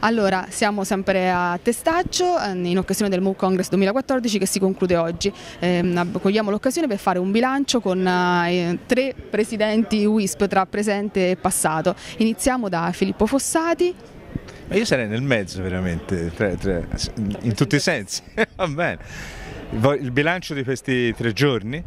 Allora, siamo sempre a Testaccio ehm, in occasione del MOOC Congress 2014 che si conclude oggi. Eh, cogliamo l'occasione per fare un bilancio con eh, tre presidenti WISP tra presente e passato. Iniziamo da Filippo Fossati, ma io sarei nel mezzo veramente, tre, tre, in tutti i sensi. Va bene. Il bilancio di questi tre giorni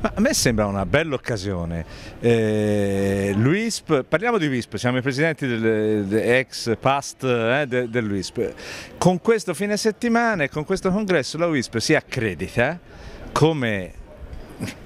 ma a me sembra una bella occasione. Eh, L'UISP, parliamo di WISP, siamo i presidenti del, ex past eh, de, dell'UISP. Con questo fine settimana e con questo congresso la WISP si accredita come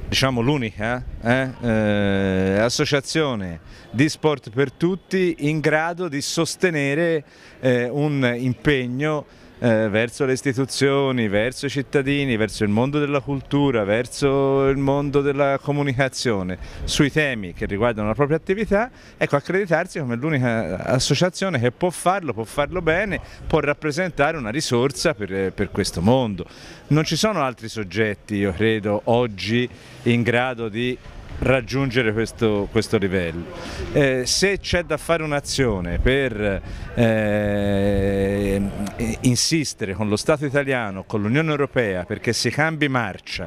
diciamo l'unica eh, eh, associazione di sport per tutti in grado di sostenere eh, un impegno eh, verso le istituzioni, verso i cittadini, verso il mondo della cultura, verso il mondo della comunicazione sui temi che riguardano la propria attività, ecco accreditarsi come l'unica associazione che può farlo, può farlo bene, può rappresentare una risorsa per, per questo mondo. Non ci sono altri soggetti, io credo, oggi in grado di raggiungere questo, questo livello. Eh, se c'è da fare un'azione per eh, insistere con lo Stato italiano, con l'Unione Europea perché si cambi marcia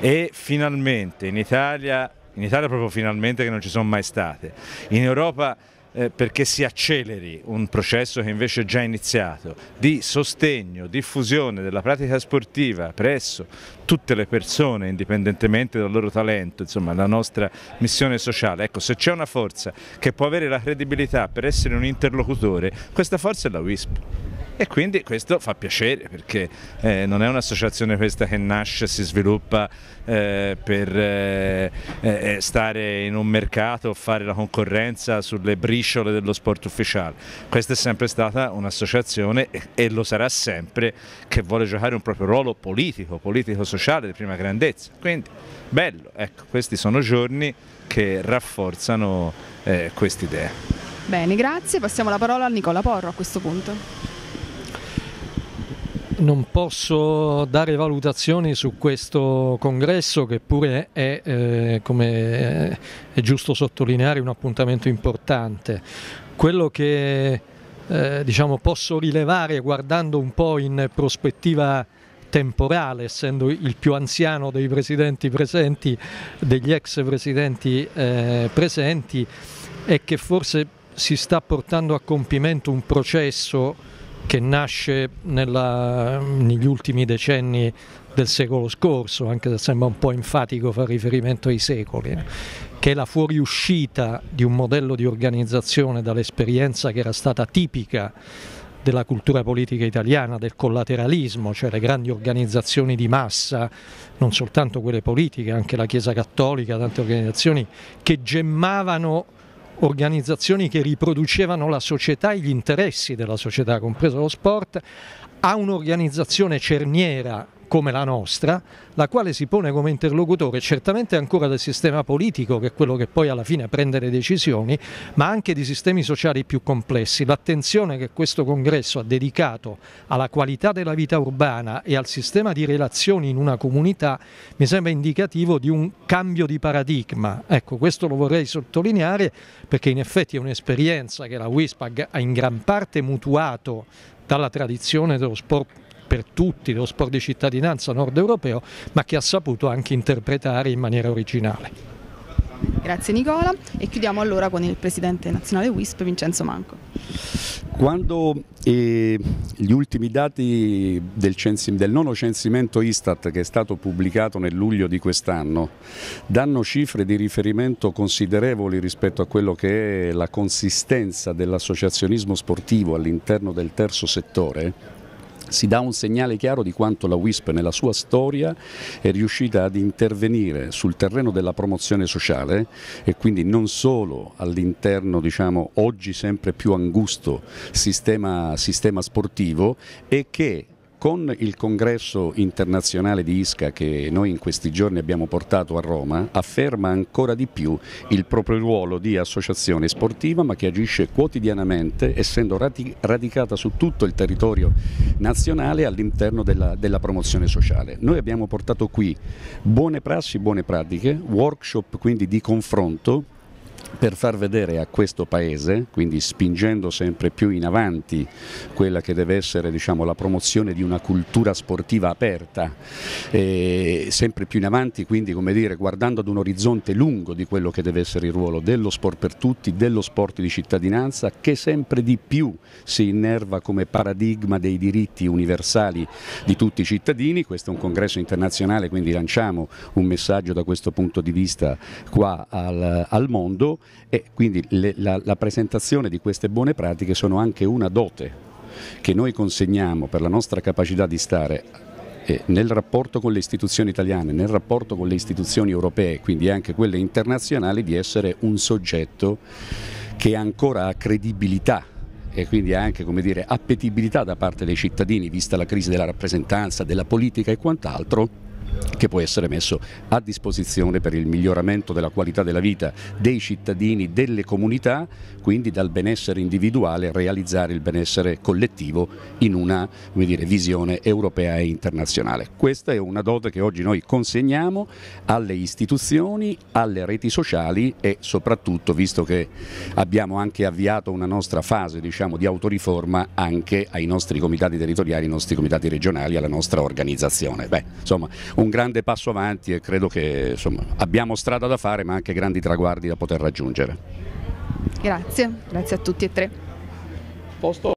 e finalmente in Italia, in Italia proprio finalmente che non ci sono mai state, in Europa eh, perché si acceleri un processo che invece è già iniziato di sostegno, diffusione della pratica sportiva presso tutte le persone indipendentemente dal loro talento, insomma la nostra missione sociale. Ecco, se c'è una forza che può avere la credibilità per essere un interlocutore, questa forza è la WISP e quindi questo fa piacere perché eh, non è un'associazione questa che nasce, e si sviluppa eh, per eh, eh, eh stare in un mercato o fare la concorrenza sulle briciole dello sport ufficiale, questa è sempre stata un'associazione e, e lo sarà sempre che vuole giocare un proprio ruolo politico, politico-sociale di prima grandezza, quindi bello, ecco questi sono giorni che rafforzano eh, quest'idea. Bene, grazie. Passiamo la parola a Nicola Porro a questo punto non posso dare valutazioni su questo congresso che pure è, eh, come è giusto sottolineare, un appuntamento importante. Quello che eh, diciamo, posso rilevare guardando un po' in prospettiva temporale, essendo il più anziano dei presidenti presenti, degli ex presidenti eh, presenti, è che forse si sta portando a compimento un processo che nasce nella, negli ultimi decenni del secolo scorso, anche se sembra un po' enfatico fare riferimento ai secoli, che è la fuoriuscita di un modello di organizzazione dall'esperienza che era stata tipica della cultura politica italiana, del collateralismo, cioè le grandi organizzazioni di massa, non soltanto quelle politiche, anche la Chiesa Cattolica, tante organizzazioni che gemmavano organizzazioni che riproducevano la società e gli interessi della società, compreso lo sport, a un'organizzazione cerniera come la nostra, la quale si pone come interlocutore certamente ancora del sistema politico, che è quello che poi alla fine prende le decisioni, ma anche di sistemi sociali più complessi. L'attenzione che questo congresso ha dedicato alla qualità della vita urbana e al sistema di relazioni in una comunità mi sembra indicativo di un cambio di paradigma. Ecco, questo lo vorrei sottolineare perché in effetti è un'esperienza che la WISPAG ha in gran parte mutuato dalla tradizione dello sport per tutti lo sport di cittadinanza nord europeo, ma che ha saputo anche interpretare in maniera originale. Grazie Nicola e chiudiamo allora con il presidente nazionale WISP Vincenzo Manco. Quando eh, gli ultimi dati del, del, nono censimento Istat che è stato pubblicato nel luglio di quest'anno danno cifre di riferimento considerevoli rispetto a quello che è la consistenza dell'associazionismo sportivo all'interno del terzo settore, si dà un segnale chiaro di quanto la WISP nella sua storia è riuscita ad intervenire sul terreno della promozione sociale e quindi non solo all'interno diciamo, oggi sempre più angusto sistema, sistema sportivo e che con il congresso internazionale di ISCA che noi in questi giorni abbiamo portato a Roma afferma ancora di più il proprio ruolo di associazione sportiva ma che agisce quotidianamente essendo radicata su tutto il territorio nazionale all'interno della, della, promozione sociale. Noi abbiamo portato qui buone prassi, buone pratiche, workshop quindi di confronto per far vedere a questo Paese, quindi spingendo sempre più in avanti quella che deve essere diciamo, la promozione di una cultura sportiva aperta, sempre più in avanti quindi dire, guardando ad un orizzonte lungo di quello che deve essere il ruolo dello sport per tutti, dello sport di cittadinanza che sempre di più si innerva come paradigma dei diritti universali di tutti i cittadini, questo è un congresso internazionale quindi lanciamo un messaggio da questo punto di vista qua al, al mondo e quindi le, la, la presentazione di queste buone pratiche sono anche una dote che noi consegniamo per la nostra capacità di stare eh, nel rapporto con le istituzioni italiane, nel rapporto con le istituzioni europee, quindi anche quelle internazionali, di essere un soggetto che ancora ha credibilità e quindi anche dire, appetibilità da parte dei cittadini, vista la crisi della rappresentanza, della politica e quant'altro, che può essere messo a disposizione per il miglioramento della qualità della vita dei cittadini, delle comunità, quindi dal benessere individuale realizzare il benessere collettivo in una dire, visione europea e internazionale. Questa è una dote che oggi noi consegniamo alle istituzioni, alle reti sociali e soprattutto, visto che abbiamo anche avviato una nostra fase diciamo, di autoriforma, anche ai nostri comitati territoriali, ai nostri comitati regionali, alla nostra organizzazione. Beh, insomma, un grande grande passo avanti e credo che insomma, abbiamo strada da fare ma anche grandi traguardi da poter raggiungere. Grazie, grazie a tutti e tre. Posto.